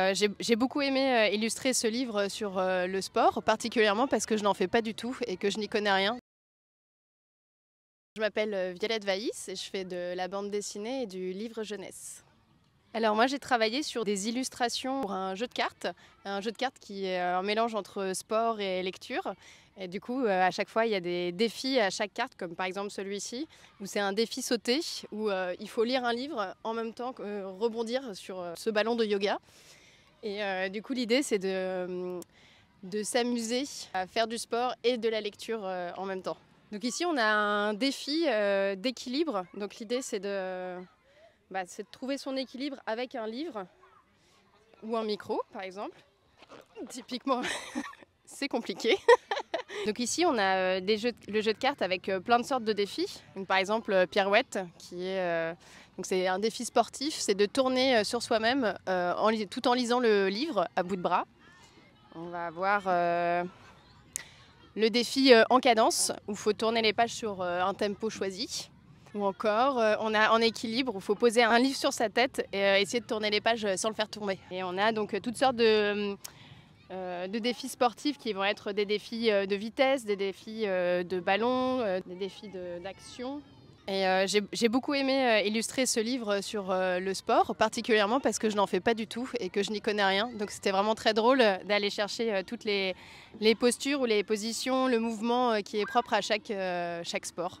Euh, j'ai beaucoup aimé euh, illustrer ce livre sur euh, le sport, particulièrement parce que je n'en fais pas du tout et que je n'y connais rien. Je m'appelle Violette Vaïs et je fais de la bande dessinée et du livre jeunesse. Alors moi j'ai travaillé sur des illustrations pour un jeu de cartes, un jeu de cartes qui est un mélange entre sport et lecture. Et du coup à chaque fois il y a des défis à chaque carte, comme par exemple celui-ci, où c'est un défi sauté, où il faut lire un livre en même temps que rebondir sur ce ballon de yoga. Et euh, du coup, l'idée, c'est euh, de, s'amuser à faire du sport et de la lecture euh, en même temps. Donc ici, on a un défi d'équilibre. Donc l'idée, c'est de, bah, de trouver son équilibre avec un livre ou un micro, par exemple. Typiquement, c'est compliqué. Donc ici, on a euh, le jeu de cartes avec euh, plein de sortes de défis. par exemple, euh, pirouette, qui est donc c'est un défi sportif, c'est de tourner sur soi-même tout en lisant le livre à bout de bras. On va avoir le défi en cadence, où il faut tourner les pages sur un tempo choisi. Ou encore, on a en équilibre, où il faut poser un livre sur sa tête et essayer de tourner les pages sans le faire tomber. Et on a donc toutes sortes de hum, euh, de défis sportifs qui vont être des défis euh, de vitesse, des défis euh, de ballon, des défis d'action. et j'ai beaucoup aimé illustrer ce livre sur le sport, particulièrement parce que je n'en fais pas du tout et que je n'y connais rien. Donc c'était vraiment très drôle d'aller chercher toutes les, postures ou les positions, le mouvement qui est propre à chaque sport.